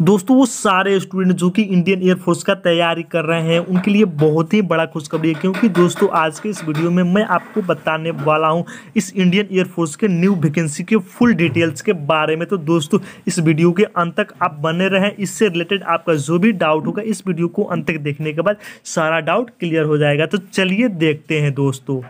दोस्तों वो सारे स्टूडेंट जो कि इंडियन एयरफोर्स का तैयारी कर रहे हैं उनके लिए बहुत ही बड़ा खुशखबरी है क्योंकि दोस्तों आज के इस वीडियो में मैं आपको बताने वाला हूं इस इंडियन एयरफोर्स के न्यू वैकेंसी के फुल डिटेल्स के बारे में तो दोस्तों इस वीडियो के अंत तक आप बने रहें इससे रिलेटेड आपका जो भी डाउट होगा इस वीडियो को अंत तक देखने के बाद सारा डाउट क्लियर हो जाएगा तो चलिए देखते हैं दोस्तों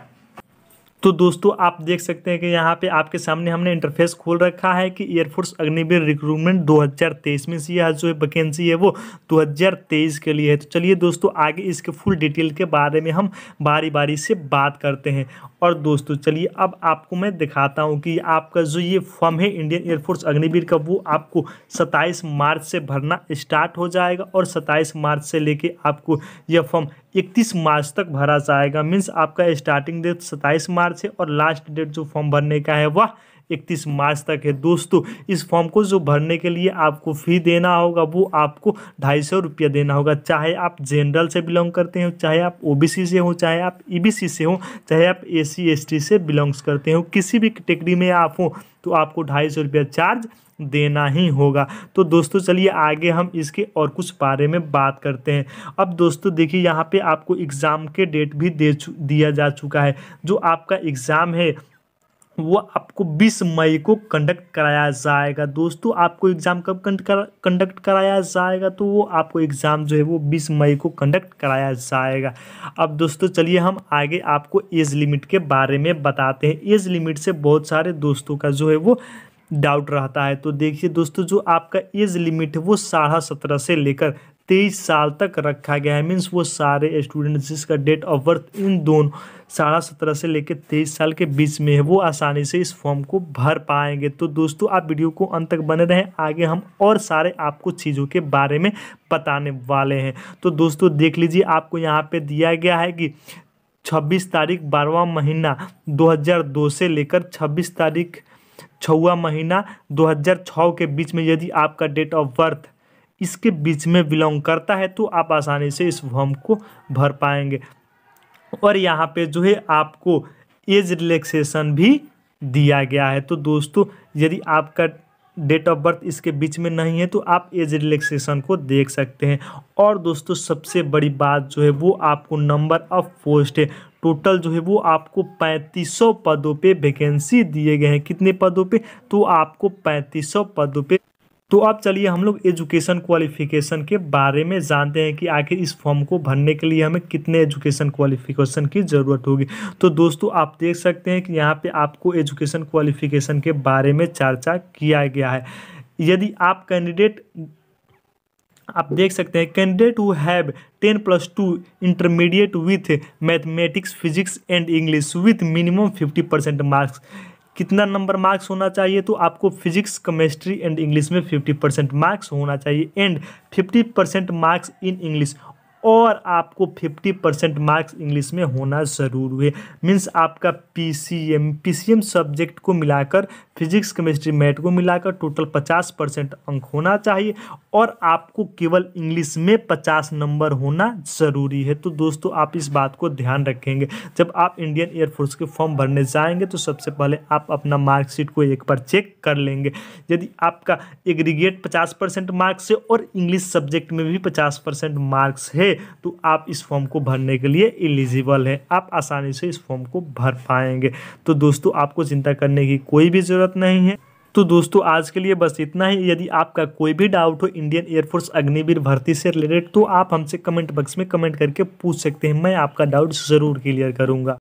तो दोस्तों आप देख सकते हैं कि यहाँ पे आपके सामने हमने इंटरफेस खोल रखा है कि एयरफोर्स अग्निवीर रिक्रूटमेंट 2023 में से यह जो वैकेंसी है वो 2023 के लिए है तो चलिए दोस्तों आगे इसके फुल डिटेल के बारे में हम बारी बारी से बात करते हैं और दोस्तों चलिए अब आपको मैं दिखाता हूँ कि आपका जो ये फॉर्म है इंडियन एयरफोर्स अग्निवीर का वो आपको सत्ताईस मार्च से भरना स्टार्ट हो जाएगा और सत्ताईस मार्च से लेके आपको यह फॉर्म इकतीस मार्च तक भरा जाएगा मीन्स आपका स्टार्टिंग डेट सत्ताईस मार्च है और लास्ट डेट जो फॉर्म भरने का है वह इकतीस मार्च तक है दोस्तों इस फॉर्म को जो भरने के लिए आपको फ़ी देना होगा वो आपको ढाई सौ रुपया देना होगा चाहे आप जनरल से बिलोंग करते हो चाहे आप ओबीसी से हो चाहे आप ईबीसी e से हो चाहे आप एससी एसटी से बिलोंग्स करते हो किसी भी कैटेगरी में आप हो तो आपको ढाई सौ रुपया चार्ज देना ही होगा तो दोस्तों चलिए आगे हम इसके और कुछ बारे में बात करते हैं अब दोस्तों देखिए यहाँ पे आपको एग्ज़ाम के डेट भी दे दिया जा चुका है जो आपका एग्ज़ाम है वो आपको 20 मई को कंडक्ट कराया जाएगा दोस्तों आपको एग्ज़ाम कब कंडक्ट कराया जाएगा तो वो आपको एग्ज़ाम जो है वो 20 मई को कंडक्ट कराया जाएगा अब दोस्तों चलिए हम आगे आपको एज लिमिट के बारे में बताते हैं एज लिमिट से बहुत सारे दोस्तों का जो है वो डाउट रहता है तो देखिए दोस्तों जो आपका एज लिमिट है वो साढ़ा सत्रह से लेकर तेईस साल तक रखा गया है मीन्स वो सारे स्टूडेंट जिसका डेट ऑफ बर्थ इन दोनों साढ़ा सत्रह से लेकर तेईस साल के बीच में है वो आसानी से इस फॉर्म को भर पाएंगे तो दोस्तों आप वीडियो को अंत तक बने रहें आगे हम और सारे आपको चीज़ों के बारे में बताने वाले हैं तो दोस्तों देख लीजिए आपको यहाँ पर दिया गया है कि 26 तारीख बारवा महीना 2002 से लेकर 26 तारीख छवा महीना 2006 के बीच में यदि आपका डेट ऑफ बर्थ इसके बीच में बिलोंग करता है तो आप आसानी से इस फॉर्म को भर पाएंगे और यहाँ पे जो है आपको एज रिलैक्सेशन भी दिया गया है तो दोस्तों यदि आपका डेट ऑफ बर्थ इसके बीच में नहीं है तो आप एज रिलैक्सेशन को देख सकते हैं और दोस्तों सबसे बड़ी बात जो है वो आपको नंबर ऑफ पोस्ट है टोटल जो है वो आपको सौ पदों पे वैकेंसी दिए गए हैं कितने पदों पे तो आपको सौ पदों पे तो अब चलिए हम लोग एजुकेशन क्वालिफिकेशन के बारे में जानते हैं कि आखिर इस फॉर्म को भरने के लिए हमें कितने एजुकेशन क्वालिफिकेशन की ज़रूरत होगी तो दोस्तों आप देख सकते हैं कि यहाँ पे आपको एजुकेशन क्वालिफिकेशन के बारे में चर्चा किया गया है यदि आप कैंडिडेट आप देख सकते हैं candidate who have ten plus two intermediate with mathematics physics and English with minimum fifty percent marks कितना नंबर मार्क्स होना चाहिए तो आपको फिजिक्स केमिस्ट्री एंड इंग्लिश में फिफ्टी परसेंट मार्क्स होना चाहिए and fifty percent marks in English और आपको 50 परसेंट मार्क्स इंग्लिश में होना ज़रूर है मीन्स आपका सी एम सब्जेक्ट को मिलाकर फिजिक्स केमिस्ट्री मैथ को मिलाकर टोटल पचास परसेंट अंक होना चाहिए और आपको केवल इंग्लिश में पचास नंबर होना ज़रूरी है तो दोस्तों आप इस बात को ध्यान रखेंगे जब आप इंडियन एयरफोर्स के फॉर्म भरने जाएंगे तो सबसे पहले आप अपना मार्कशीट को एक बार चेक कर लेंगे यदि आपका एग्रीगेट पचास परसेंट मार्क्स है और इंग्लिश सब्जेक्ट में भी पचास परसेंट मार्क्स है तो आप इस फॉर्म को भरने के लिए एलिजिबल हैं आप आसानी से इस फॉर्म को भर पाएंगे तो दोस्तों आपको चिंता करने की कोई भी ज़रूरत ज़रूरत नहीं है तो दोस्तों आज के लिए बस इतना ही यदि आपका कोई भी डाउट हो इंडियन एयरफोर्स अग्निवीर भर्ती से रिलेटेड तो आप हमसे कमेंट बॉक्स में कमेंट करके पूछ सकते हैं मैं आपका डाउट ज़रूर क्लियर करूंगा